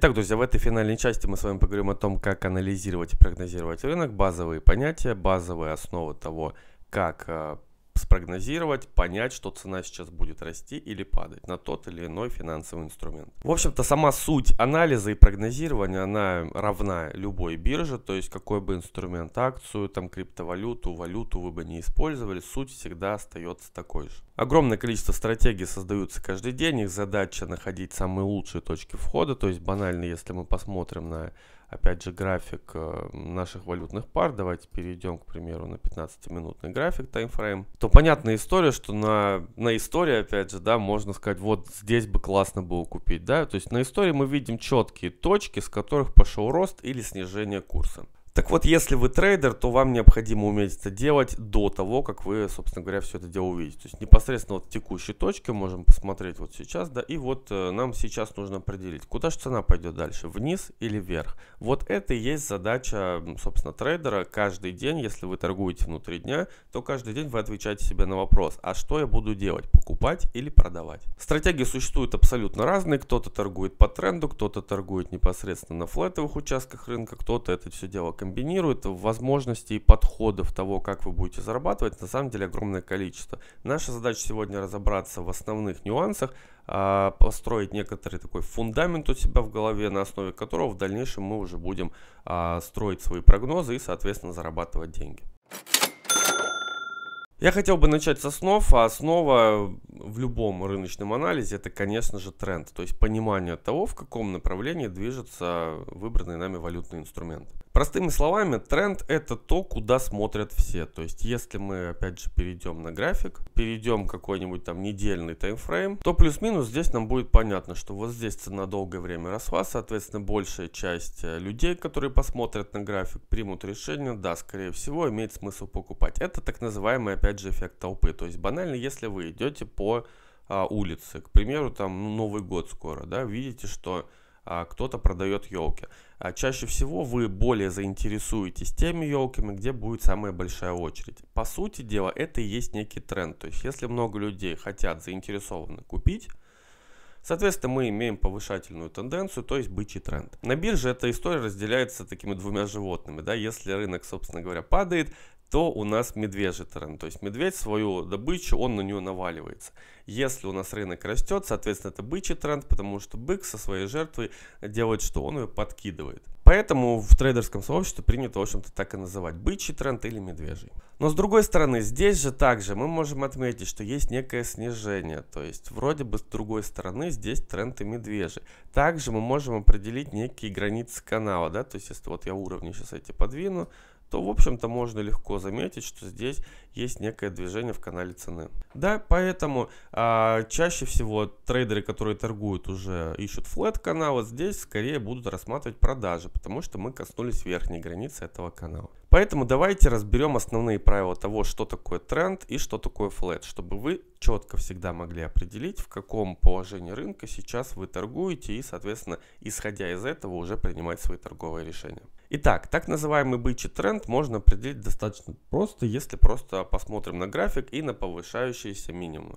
Итак, друзья, в этой финальной части мы с вами поговорим о том, как анализировать и прогнозировать рынок, базовые понятия, базовые основы того, как а, спрогнозировать, понять, что цена сейчас будет расти или падать на тот или иной финансовый инструмент. В общем-то, сама суть анализа и прогнозирования, она равна любой бирже, то есть какой бы инструмент, акцию, там, криптовалюту, валюту вы бы не использовали, суть всегда остается такой же. Огромное количество стратегий создаются каждый день, их задача находить самые лучшие точки входа, то есть банально, если мы посмотрим на опять же, график э, наших валютных пар, давайте перейдем, к примеру, на 15-минутный график таймфрейм, то понятная история, что на, на истории, опять же, да, можно сказать, вот здесь бы классно было купить, да, то есть на истории мы видим четкие точки, с которых пошел рост или снижение курса. Так вот, если вы трейдер, то вам необходимо уметь это делать до того, как вы, собственно говоря, все это дело увидите. То есть непосредственно вот текущей точке можем посмотреть вот сейчас, да, и вот э, нам сейчас нужно определить, куда же цена пойдет дальше, вниз или вверх. Вот это и есть задача, собственно, трейдера. Каждый день, если вы торгуете внутри дня, то каждый день вы отвечаете себе на вопрос, а что я буду делать, покупать или продавать? Стратегии существуют абсолютно разные. Кто-то торгует по тренду, кто-то торгует непосредственно на флетовых участках рынка, кто-то это все дело комментирует комбинирует возможностей и подходов того, как вы будете зарабатывать, на самом деле огромное количество. Наша задача сегодня разобраться в основных нюансах, а, построить некоторый такой фундамент у себя в голове, на основе которого в дальнейшем мы уже будем а, строить свои прогнозы и, соответственно, зарабатывать деньги. Я хотел бы начать с основ, а основа в любом рыночном анализе это, конечно же, тренд, то есть понимание того, в каком направлении движется выбранный нами валютный инструмент. Простыми словами, тренд это то, куда смотрят все. То есть, если мы опять же перейдем на график, перейдем какой-нибудь там недельный таймфрейм, то плюс-минус здесь нам будет понятно, что вот здесь цена долгое время росла, соответственно, большая часть э, людей, которые посмотрят на график, примут решение, да, скорее всего, имеет смысл покупать. Это так называемый, опять же, эффект толпы. То есть, банально, если вы идете по а, улице, к примеру, там ну, Новый год скоро, да, видите, что а, кто-то продает елки. А чаще всего вы более заинтересуетесь теми елками, где будет самая большая очередь. По сути дела, это и есть некий тренд. То есть, если много людей хотят заинтересованно купить, Соответственно, мы имеем повышательную тенденцию, то есть бычий тренд. На бирже эта история разделяется такими двумя животными. Да? Если рынок, собственно говоря, падает, то у нас медвежий террен. То есть медведь свою добычу, он на нее наваливается. Если у нас рынок растет, соответственно, это бычий тренд, потому что бык со своей жертвой делает что? Он ее подкидывает. Поэтому в трейдерском сообществе принято, в общем-то, так и называть бычий тренд или медвежий. Но с другой стороны, здесь же также мы можем отметить, что есть некое снижение. То есть вроде бы с другой стороны здесь тренд и медвежий. Также мы можем определить некие границы канала. да, То есть если вот я уровни сейчас эти подвину, то в общем-то можно легко заметить, что здесь есть некое движение в канале цены. Да, поэтому а, чаще всего трейдеры, которые торгуют уже ищут флет канала, здесь скорее будут рассматривать продажи, потому что мы коснулись верхней границы этого канала. Поэтому давайте разберем основные правила того, что такое тренд и что такое флэт, чтобы вы четко всегда могли определить, в каком положении рынка сейчас вы торгуете и, соответственно, исходя из этого уже принимать свои торговые решения. Итак, так называемый бычий тренд можно определить достаточно просто, если просто посмотрим на график и на повышающиеся минимумы.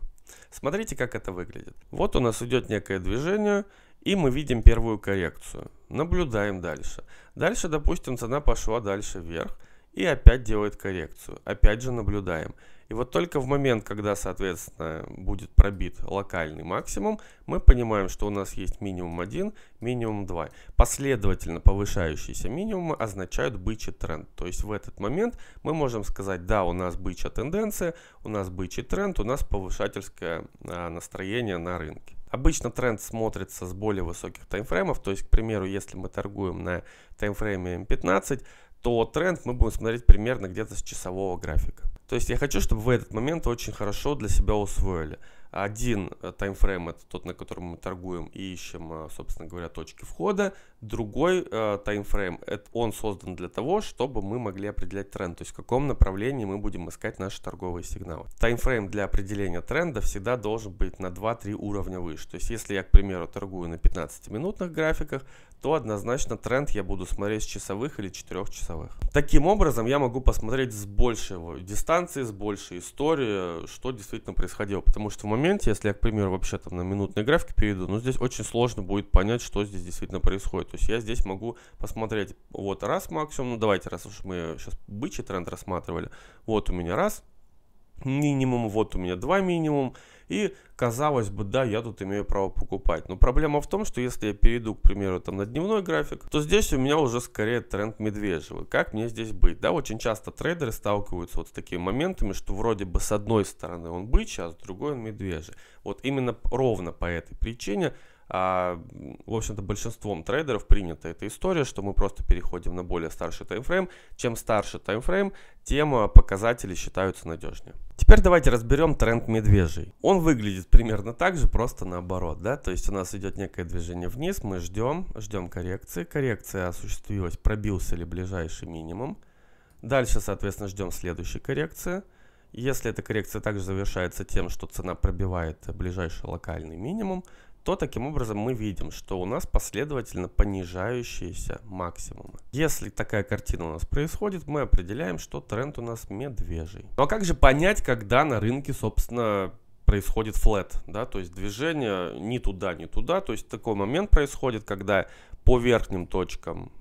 Смотрите, как это выглядит. Вот у нас идет некое движение, и мы видим первую коррекцию. Наблюдаем дальше. Дальше, допустим, цена пошла дальше вверх и опять делает коррекцию. Опять же наблюдаем. И вот только в момент, когда, соответственно, будет пробит локальный максимум, мы понимаем, что у нас есть минимум 1, минимум 2. Последовательно повышающиеся минимумы означают бычий тренд. То есть в этот момент мы можем сказать, да, у нас бычья тенденция, у нас бычий тренд, у нас повышательское а, настроение на рынке. Обычно тренд смотрится с более высоких таймфреймов, то есть, к примеру, если мы торгуем на таймфрейме М15, то тренд мы будем смотреть примерно где-то с часового графика. То есть я хочу, чтобы вы этот момент очень хорошо для себя усвоили. Один э, таймфрейм это тот, на котором мы торгуем и ищем, э, собственно говоря, точки входа. Другой э, таймфрейм, он создан для того, чтобы мы могли определять тренд, то есть в каком направлении мы будем искать наши торговые сигналы. Таймфрейм для определения тренда всегда должен быть на 2-3 уровня выше. То есть если я, к примеру, торгую на 15-минутных графиках, то однозначно тренд я буду смотреть с часовых или четырехчасовых. Таким образом, я могу посмотреть с большей дистанции, с большей истории, что действительно происходило. Потому что в моменте, если я, к примеру, вообще там на минутной графике перейду, ну здесь очень сложно будет понять, что здесь действительно происходит. То есть я здесь могу посмотреть вот раз максимум, ну давайте, раз уж мы сейчас бычий тренд рассматривали, вот у меня раз минимум, вот у меня два минимум, и казалось бы, да, я тут имею право покупать. Но проблема в том, что если я перейду, к примеру, там на дневной график, то здесь у меня уже скорее тренд медвежьего. Как мне здесь быть? Да, очень часто трейдеры сталкиваются вот с такими моментами, что вроде бы с одной стороны он бычий, а с другой он медвежий. Вот именно ровно по этой причине – а, в общем-то, большинством трейдеров принята эта история, что мы просто переходим на более старший таймфрейм. Чем старше таймфрейм, тем а, показатели считаются надежнее. Теперь давайте разберем тренд медвежий. Он выглядит примерно так же, просто наоборот, да, то есть у нас идет некое движение вниз, мы ждем, ждем коррекции, коррекция осуществилась, пробился ли ближайший минимум, дальше, соответственно, ждем следующей коррекции, если эта коррекция также завершается тем, что цена пробивает ближайший локальный минимум, то таким образом мы видим, что у нас последовательно понижающиеся максимумы. Если такая картина у нас происходит, мы определяем, что тренд у нас медвежий. Но ну а как же понять, когда на рынке, собственно, происходит флет, да, то есть движение ни туда, ни туда, то есть такой момент происходит, когда по верхним точкам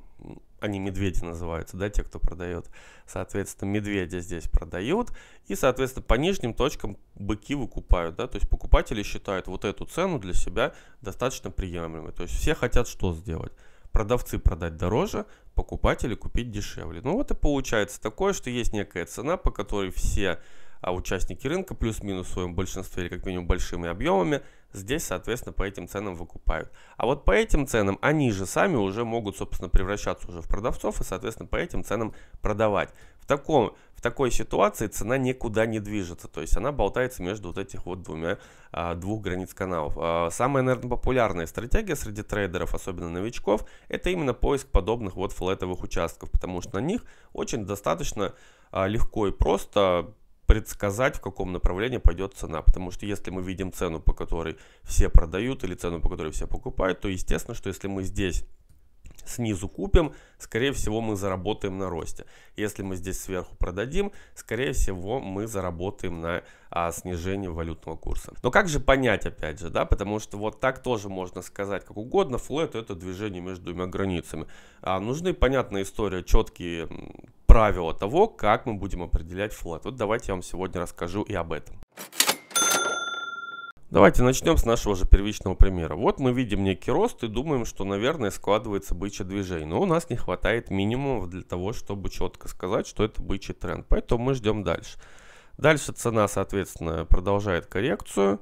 они медведи называются, да, те, кто продает. Соответственно, медведя здесь продают, и, соответственно, по нижним точкам быки выкупают, да, то есть покупатели считают вот эту цену для себя достаточно приемлемой. То есть все хотят что сделать? Продавцы продать дороже, покупатели купить дешевле. Ну вот и получается такое, что есть некая цена, по которой все а участники рынка плюс-минус в своем большинстве или как минимум большими объемами здесь, соответственно, по этим ценам выкупают. А вот по этим ценам они же сами уже могут, собственно, превращаться уже в продавцов и, соответственно, по этим ценам продавать. В, таком, в такой ситуации цена никуда не движется, то есть она болтается между вот этих вот двумя, а, двух границ каналов. А, самая, наверное, популярная стратегия среди трейдеров, особенно новичков, это именно поиск подобных вот флетовых участков, потому что на них очень достаточно а, легко и просто предсказать, в каком направлении пойдет цена. Потому что если мы видим цену, по которой все продают, или цену, по которой все покупают, то естественно, что если мы здесь снизу купим, скорее всего мы заработаем на росте. Если мы здесь сверху продадим, скорее всего мы заработаем на а, снижении валютного курса. Но как же понять опять же, да, потому что вот так тоже можно сказать как угодно, флэт это движение между двумя границами. А, нужны понятная история, четкие правила того, как мы будем определять флот. Вот давайте я вам сегодня расскажу и об этом. Давайте начнем с нашего же первичного примера. Вот мы видим некий рост и думаем, что, наверное, складывается бычье движение. Но у нас не хватает минимумов для того, чтобы четко сказать, что это бычий тренд. Поэтому мы ждем дальше. Дальше цена, соответственно, продолжает коррекцию.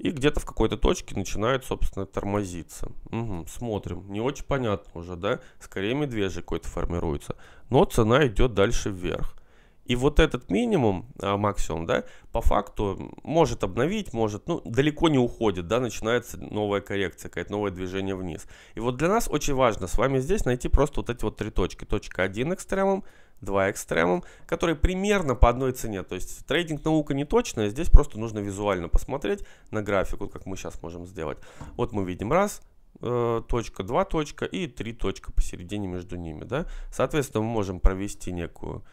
И где-то в какой-то точке начинает, собственно, тормозиться. Угу, смотрим. Не очень понятно уже, да? Скорее медвежий какой-то формируется. Но цена идет дальше вверх. И вот этот минимум, а, максимум, да, по факту может обновить, может, ну, далеко не уходит, да, начинается новая коррекция, какое-то новое движение вниз. И вот для нас очень важно с вами здесь найти просто вот эти вот три точки. Точка 1 экстремум, 2 экстремум, которые примерно по одной цене. То есть трейдинг наука не точная, здесь просто нужно визуально посмотреть на графику, вот как мы сейчас можем сделать. Вот мы видим раз, э, точка, два точка и три точка посередине между ними, да. Соответственно, мы можем провести некую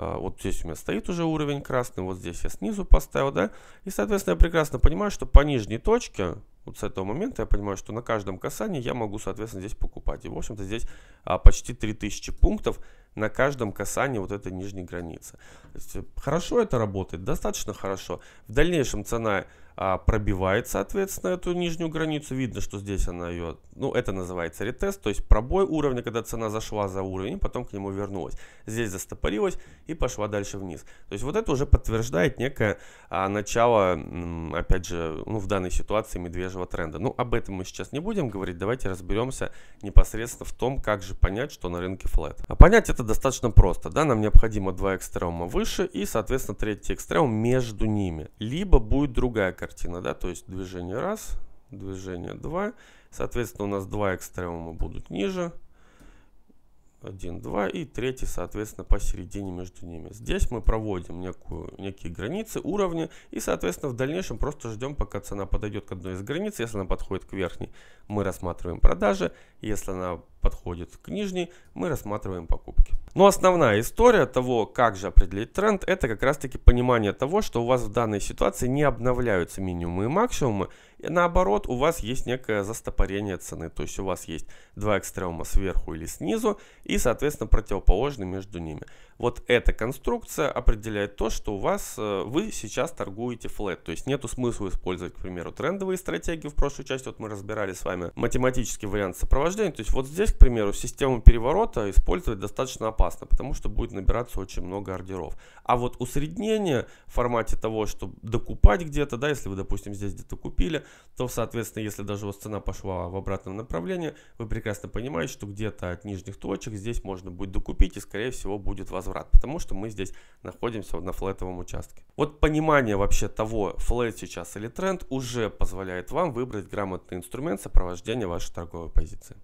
а, вот здесь у меня стоит уже уровень красный, вот здесь я снизу поставил, да. И, соответственно, я прекрасно понимаю, что по нижней точке вот с этого момента я понимаю, что на каждом касании я могу, соответственно, здесь покупать. И, в общем-то, здесь а, почти 3000 пунктов на каждом касании вот этой нижней границы. Есть, э, хорошо это работает, достаточно хорошо. В дальнейшем цена а, пробивает, соответственно, эту нижнюю границу. Видно, что здесь она ее, ну, это называется ретест, то есть пробой уровня, когда цена зашла за уровень, потом к нему вернулась. Здесь застопорилась и пошла дальше вниз. То есть вот это уже подтверждает некое а, начало, опять же, ну, в данной ситуации медвежьего расхожего тренда. Ну, об этом мы сейчас не будем говорить, давайте разберемся непосредственно в том, как же понять, что на рынке флет. А понять это достаточно просто, да, нам необходимо два экстрема выше и, соответственно, третий экстрем между ними. Либо будет другая картина, да, то есть движение раз, движение 2, соответственно, у нас два экстремума будут ниже, 1, 2 и третий, соответственно, посередине между ними. Здесь мы проводим некую, некие границы, уровни и, соответственно, в дальнейшем просто ждем, пока цена подойдет к одной из границ. Если она подходит к верхней, мы рассматриваем продажи. Если она подходит к нижней, мы рассматриваем покупки. Но основная история того, как же определить тренд, это как раз таки понимание того, что у вас в данной ситуации не обновляются минимумы и максимумы, и наоборот у вас есть некое застопорение цены, то есть у вас есть два экстремума сверху или снизу и соответственно противоположны между ними. Вот эта конструкция определяет то, что у вас э, вы сейчас торгуете флет, то есть нет смысла использовать, к примеру, трендовые стратегии в прошлой части, вот мы разбирали с вами математический вариант сопровождения, то есть вот здесь к примеру, систему переворота использовать достаточно опасно, потому что будет набираться очень много ордеров. А вот усреднение в формате того, что докупать где-то, да, если вы, допустим, здесь где-то купили, то, соответственно, если даже у вас цена пошла в обратном направлении, вы прекрасно понимаете, что где-то от нижних точек здесь можно будет докупить и, скорее всего, будет возврат, потому что мы здесь находимся на флетовом участке. Вот понимание вообще того, флет сейчас или тренд, уже позволяет вам выбрать грамотный инструмент сопровождения вашей торговой позиции.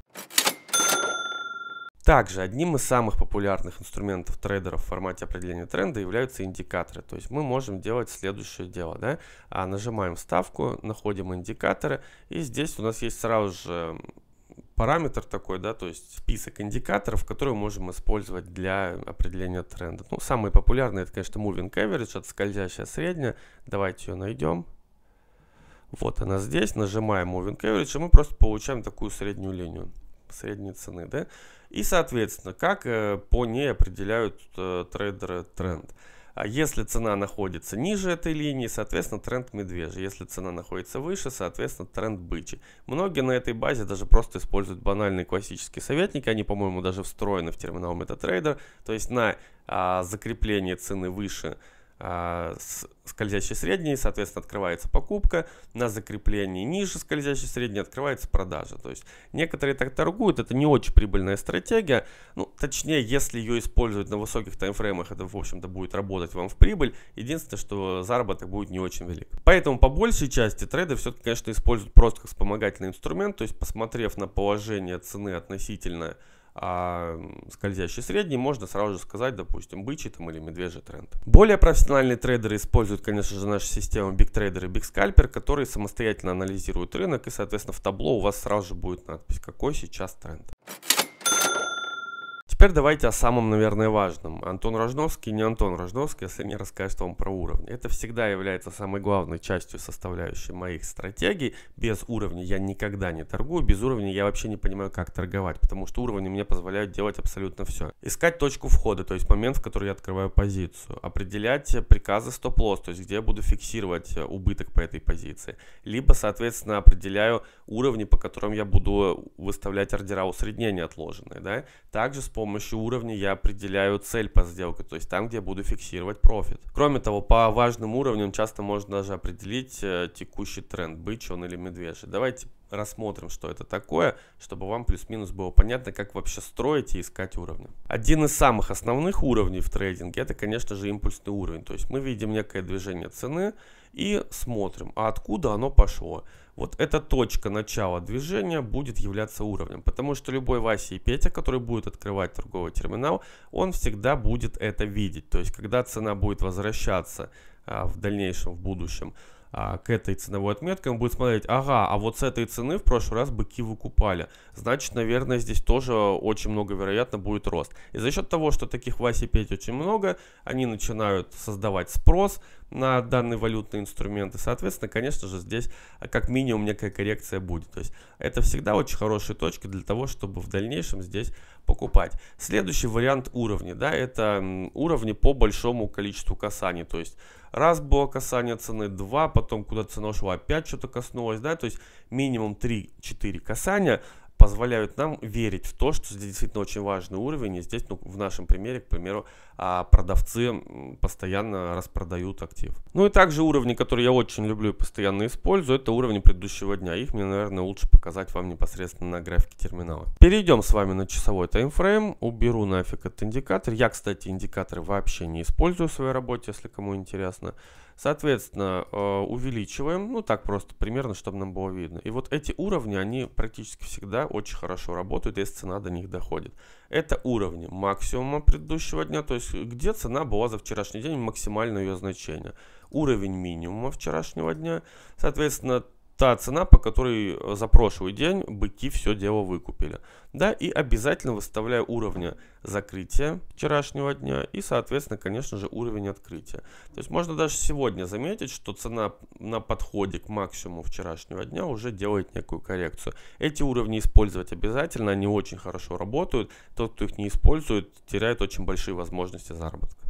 Также одним из самых популярных инструментов трейдеров в формате определения тренда являются индикаторы. То есть мы можем делать следующее дело. Да? А, нажимаем ставку, находим индикаторы, и здесь у нас есть сразу же параметр такой, да, то есть список индикаторов, которые можем использовать для определения тренда. Ну, самые популярные, это, конечно, Moving Average, это скользящая средняя. Давайте ее найдем. Вот она здесь, нажимаем Moving Average, и мы просто получаем такую среднюю линию средней цены, да? И, соответственно, как э, по ней определяют э, трейдеры тренд. А если цена находится ниже этой линии, соответственно, тренд медвежий. Если цена находится выше, соответственно, тренд бычий. Многие на этой базе даже просто используют банальные классические советники. Они, по-моему, даже встроены в терминал MetaTrader. То есть на а, закрепление цены выше – а, скользящий средний, соответственно, открывается покупка, на закреплении ниже скользящий средний открывается продажа. То есть некоторые так торгуют, это не очень прибыльная стратегия, ну, точнее, если ее использовать на высоких таймфреймах, это, в общем-то, будет работать вам в прибыль, единственное, что заработок будет не очень велик. Поэтому по большей части трейды все-таки, конечно, используют просто как вспомогательный инструмент, то есть посмотрев на положение цены относительно а скользящий средний, можно сразу же сказать, допустим, бычий там или медвежий тренд. Более профессиональные трейдеры используют, конечно же, нашу систему Big Trader и Big Scalper, которые самостоятельно анализируют рынок и, соответственно, в табло у вас сразу же будет надпись, какой сейчас тренд теперь давайте о самом, наверное, важном. Антон Рожновский не Антон Рожновский, если не расскажет вам про уровни. Это всегда является самой главной частью составляющей моих стратегий. Без уровня я никогда не торгую, без уровня я вообще не понимаю, как торговать, потому что уровни мне позволяют делать абсолютно все. Искать точку входа, то есть момент, в который я открываю позицию. Определять приказы стоп-лосс, то есть где я буду фиксировать э, убыток по этой позиции. Либо, соответственно, определяю уровни, по которым я буду выставлять ордера усреднения отложенные. Да? Также с помощью помощью уровня я определяю цель по сделке, то есть там, где я буду фиксировать профит. Кроме того, по важным уровням часто можно даже определить э, текущий тренд, бычий он или медвежий. Давайте рассмотрим, что это такое, чтобы вам плюс-минус было понятно, как вообще строить и искать уровни. Один из самых основных уровней в трейдинге это, конечно же, импульсный уровень. То есть мы видим некое движение цены и смотрим, а откуда оно пошло. Вот эта точка начала движения будет являться уровнем, потому что любой Вася и Петя, который будет открывать торговый терминал, он всегда будет это видеть. То есть, когда цена будет возвращаться а, в дальнейшем, в будущем, а, к этой ценовой отметке, он будет смотреть, ага, а вот с этой цены в прошлый раз быки выкупали. Значит, наверное, здесь тоже очень много, вероятно, будет рост. И за счет того, что таких Васи 5 очень много, они начинают создавать спрос на данные валютные инструменты. Соответственно, конечно же, здесь а, как минимум некая коррекция будет. То есть это всегда очень хорошие точки для того, чтобы в дальнейшем здесь покупать. Следующий вариант уровней, да, это уровни по большому количеству касаний. То есть раз было касание цены, два, потом куда цена ушла, опять что-то коснулось, да, то есть минимум 3-4 касания, позволяют нам верить в то, что здесь действительно очень важный уровень. И здесь, ну, в нашем примере, к примеру, а, продавцы постоянно распродают актив. Ну и также уровни, которые я очень люблю и постоянно использую, это уровни предыдущего дня. Их мне, наверное, лучше показать вам непосредственно на графике терминала. Перейдем с вами на часовой таймфрейм. Уберу нафиг этот индикатор. Я, кстати, индикаторы вообще не использую в своей работе, если кому интересно. Интересно. Соответственно, э, увеличиваем, ну так просто, примерно, чтобы нам было видно. И вот эти уровни, они практически всегда очень хорошо работают, если цена до них доходит. Это уровни максимума предыдущего дня, то есть где цена была за вчерашний день, максимальное ее значение. Уровень минимума вчерашнего дня, соответственно, та цена, по которой э, за прошлый день быки все дело выкупили. Да, и обязательно выставляю уровня закрытия вчерашнего дня и, соответственно, конечно же, уровень открытия. То есть можно даже сегодня заметить, что цена на подходе к максимуму вчерашнего дня уже делает некую коррекцию. Эти уровни использовать обязательно, они очень хорошо работают. Тот, кто их не использует, теряет очень большие возможности заработка.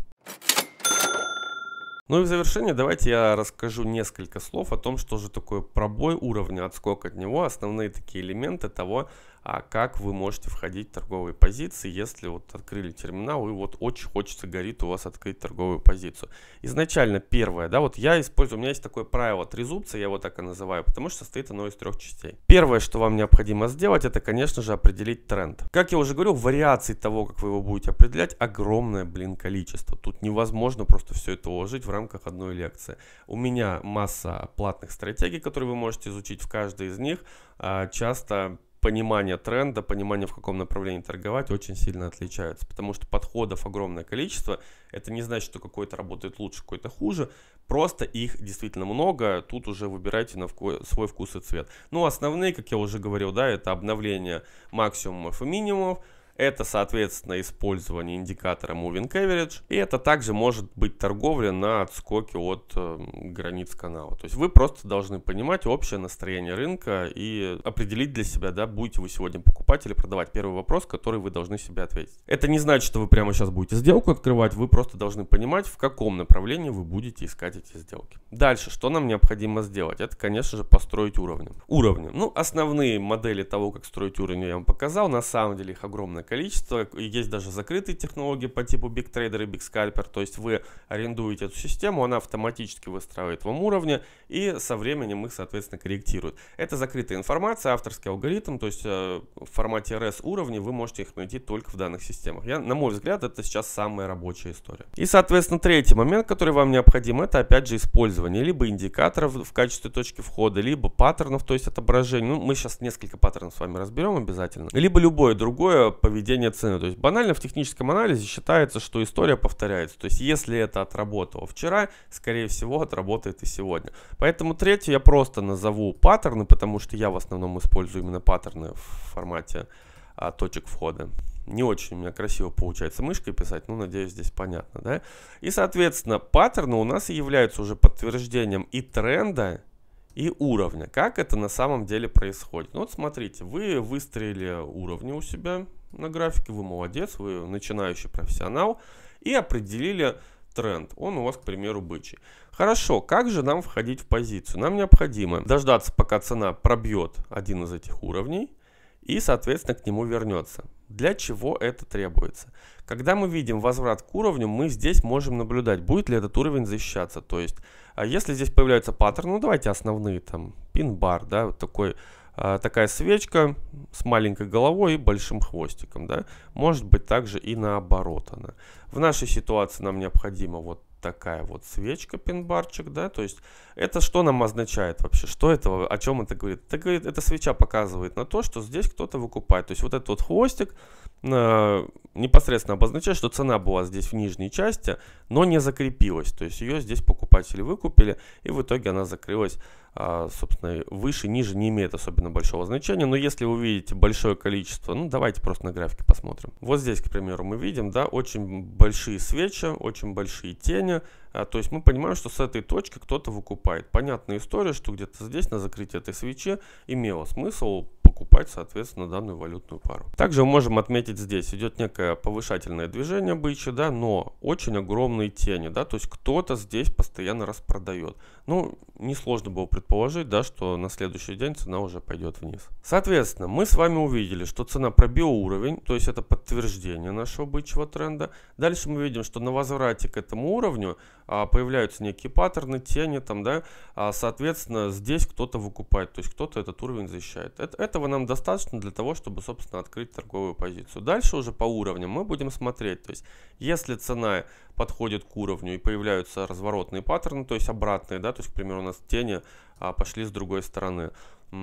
Ну и в завершение давайте я расскажу несколько слов о том, что же такое пробой уровня, отскок от него, основные такие элементы того, а как вы можете входить в торговые позиции, если вот открыли терминал и вот очень хочется, горит у вас открыть торговую позицию. Изначально первое, да, вот я использую, у меня есть такое правило трезубца, я его так и называю, потому что состоит оно из трех частей. Первое, что вам необходимо сделать, это, конечно же, определить тренд. Как я уже говорил, вариаций того, как вы его будете определять, огромное, блин, количество. Тут невозможно просто все это уложить в рамках одной лекции. У меня масса платных стратегий, которые вы можете изучить в каждой из них, а, часто понимание тренда, понимание, в каком направлении торговать, очень сильно отличаются, потому что подходов огромное количество. Это не значит, что какой-то работает лучше, какой-то хуже. Просто их действительно много. Тут уже выбирайте на свой вкус и цвет. Ну, основные, как я уже говорил, да, это обновление максимумов и минимумов, это, соответственно, использование индикатора Moving Average. И это также может быть торговля на отскоке от э, границ канала. То есть вы просто должны понимать общее настроение рынка и определить для себя, да, будете вы сегодня покупать или продавать. Первый вопрос, который вы должны себе ответить. Это не значит, что вы прямо сейчас будете сделку открывать, вы просто должны понимать, в каком направлении вы будете искать эти сделки. Дальше, что нам необходимо сделать? Это, конечно же, построить уровни. Уровни. Ну, основные модели того, как строить уровни, я вам показал. На самом деле их огромное количество. Есть даже закрытые технологии по типу BigTrader и BigScalper. То есть вы арендуете эту систему, она автоматически выстраивает вам уровни и со временем их, соответственно, корректирует. Это закрытая информация, авторский алгоритм. То есть э, в формате RS уровней вы можете их найти только в данных системах. Я, на мой взгляд, это сейчас самая рабочая история. И, соответственно, третий момент, который вам необходим, это опять же использование либо индикаторов в качестве точки входа, либо паттернов, то есть отображений. Ну, мы сейчас несколько паттернов с вами разберем обязательно. Либо любое другое поведение цены. То есть банально в техническом анализе считается, что история повторяется. То есть если это отработало вчера, скорее всего отработает и сегодня. Поэтому третье я просто назову паттерны, потому что я в основном использую именно паттерны в формате а, точек входа. Не очень у меня красиво получается мышкой писать, но надеюсь здесь понятно. Да? И соответственно паттерны у нас являются уже подтверждением и тренда, и уровня. Как это на самом деле происходит? Ну вот смотрите, вы выстроили уровни у себя, на графике, вы молодец, вы начинающий профессионал, и определили тренд. Он у вас, к примеру, бычий. Хорошо, как же нам входить в позицию? Нам необходимо дождаться, пока цена пробьет один из этих уровней и, соответственно, к нему вернется. Для чего это требуется? Когда мы видим возврат к уровню, мы здесь можем наблюдать, будет ли этот уровень защищаться. То есть, а если здесь появляются паттерны, ну давайте основные, там, пин-бар, да, вот такой а, такая свечка с маленькой головой и большим хвостиком, да, может быть также и наоборот она. В нашей ситуации нам необходима вот такая вот свечка, пинбарчик, да, то есть это что нам означает вообще, что это, о чем это говорит? Это говорит, эта свеча показывает на то, что здесь кто-то выкупает, то есть вот этот вот хвостик э, непосредственно обозначает, что цена была здесь в нижней части, но не закрепилась, то есть ее здесь покупатели выкупили, и в итоге она закрылась а, собственно, выше, ниже не имеет особенно большого значения, но если вы видите большое количество, ну давайте просто на графике посмотрим. Вот здесь, к примеру, мы видим, да, очень большие свечи, очень большие тени, а, то есть мы понимаем, что с этой точки кто-то выкупает. Понятная история, что где-то здесь на закрытии этой свечи имело смысл покупать, соответственно, данную валютную пару. Также можем отметить здесь, идет некое повышательное движение бычье, да, но очень огромные тени, да, то есть кто-то здесь постоянно распродает. Ну, несложно было предположить, да, что на следующий день цена уже пойдет вниз. Соответственно, мы с вами увидели, что цена пробила уровень, то есть это подтверждение нашего бычьего тренда. Дальше мы видим, что на возврате к этому уровню а, появляются некие паттерны, тени там, да, а, соответственно, здесь кто-то выкупает, то есть кто-то этот уровень защищает. Это, этого нам достаточно для того, чтобы, собственно, открыть торговую позицию. Дальше уже по уровням мы будем смотреть, то есть если цена подходит к уровню и появляются разворотные паттерны, то есть обратные, да, то есть, к примеру, у нас тени а, пошли с другой стороны.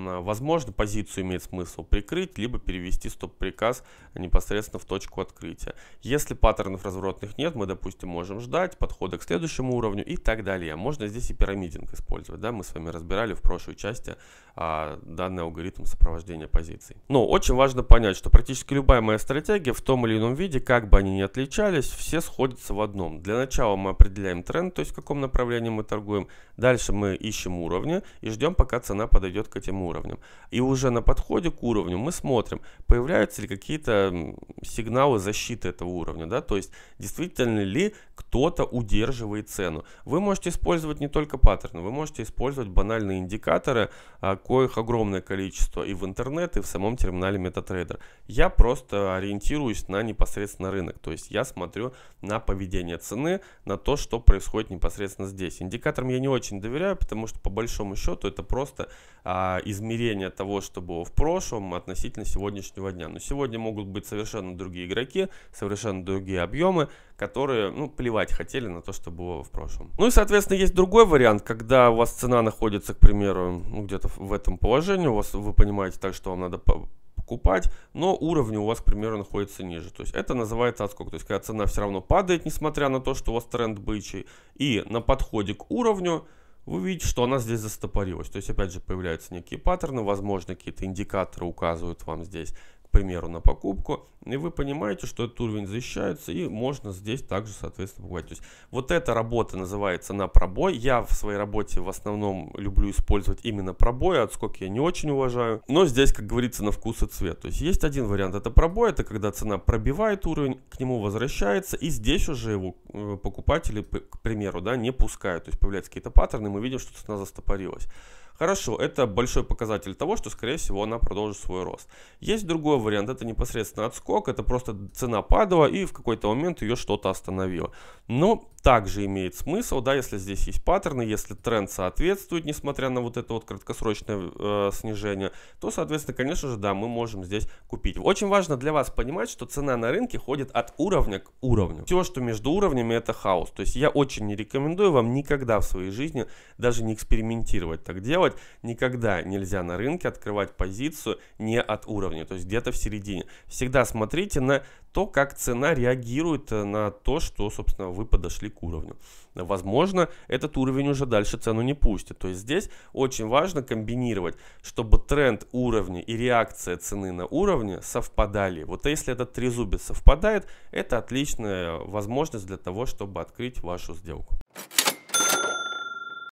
А, возможно, позицию имеет смысл прикрыть, либо перевести стоп-приказ непосредственно в точку открытия. Если паттернов разворотных нет, мы, допустим, можем ждать подхода к следующему уровню и так далее. Можно здесь и пирамидинг использовать. Да? Мы с вами разбирали в прошлой части а, данный алгоритм сопровождения позиций. Но очень важно понять, что практически любая моя стратегия в том или ином виде, как бы они ни отличались, все сходятся в одном. Для начала мы определяем тренд, то есть в каком направлении мы торгуем. Дальше мы ищем уровни и ждем, пока цена подойдет к этим уровнем И уже на подходе к уровню мы смотрим, появляются ли какие-то сигналы защиты этого уровня, да, то есть действительно ли кто-то удерживает цену. Вы можете использовать не только паттерны, вы можете использовать банальные индикаторы, а, коих огромное количество и в интернет, и в самом терминале MetaTrader. Я просто ориентируюсь на непосредственно рынок, то есть я смотрю на поведение цены, на то, что происходит непосредственно здесь. Индикаторам я не очень доверяю, потому что по большому счету это просто а, измерения того, что было в прошлом относительно сегодняшнего дня. Но сегодня могут быть совершенно другие игроки, совершенно другие объемы, которые, ну, плевать хотели на то, что было в прошлом. Ну и, соответственно, есть другой вариант, когда у вас цена находится, к примеру, ну, где-то в этом положении, у вас, вы понимаете так, что вам надо покупать, но уровни у вас, к примеру, находятся ниже. То есть это называется отскок. То есть когда цена все равно падает, несмотря на то, что у вас тренд бычий, и на подходе к уровню – вы видите, что она здесь застопорилась. То есть, опять же, появляются некие паттерны, возможно, какие-то индикаторы указывают вам здесь примеру, на покупку, и вы понимаете, что этот уровень защищается, и можно здесь также, соответственно, покупать. То есть вот эта работа называется на пробой. Я в своей работе в основном люблю использовать именно пробой, а отскоки я не очень уважаю, но здесь, как говорится, на вкус и цвет. То есть есть один вариант, это пробой, это когда цена пробивает уровень, к нему возвращается, и здесь уже его э, покупатели, к примеру, да, не пускают. То есть появляются какие-то паттерны, мы видим, что цена застопорилась. Хорошо, это большой показатель того, что, скорее всего, она продолжит свой рост. Есть другой вариант, это непосредственно отскок, это просто цена падала и в какой-то момент ее что-то остановило. Но также имеет смысл, да, если здесь есть паттерны, если тренд соответствует, несмотря на вот это вот краткосрочное э, снижение, то, соответственно, конечно же, да, мы можем здесь купить. Очень важно для вас понимать, что цена на рынке ходит от уровня к уровню. Все, что между уровнями, это хаос. То есть я очень не рекомендую вам никогда в своей жизни даже не экспериментировать так делать делать. Никогда нельзя на рынке открывать позицию не от уровня, то есть где-то в середине. Всегда смотрите на то, как цена реагирует э, на то, что, собственно, вы подошли к уровню. Возможно, этот уровень уже дальше цену не пустит. То есть здесь очень важно комбинировать, чтобы тренд уровня и реакция цены на уровне совпадали. Вот если этот трезубец совпадает, это отличная возможность для того, чтобы открыть вашу сделку.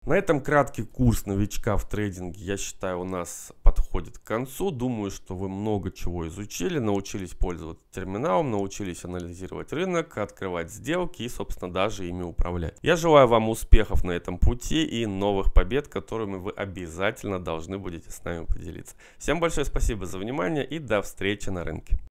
На этом краткий курс новичка в трейдинге, я считаю, у нас подходит к концу. Думаю, что вы много чего изучили, научились пользоваться терминалом, научились анализировать рынок, открывать сделки и, собственно, даже ими управлять. Я желаю вам успехов на этом пути и новых побед, которыми вы обязательно должны будете с нами поделиться. Всем большое спасибо за внимание и до встречи на рынке.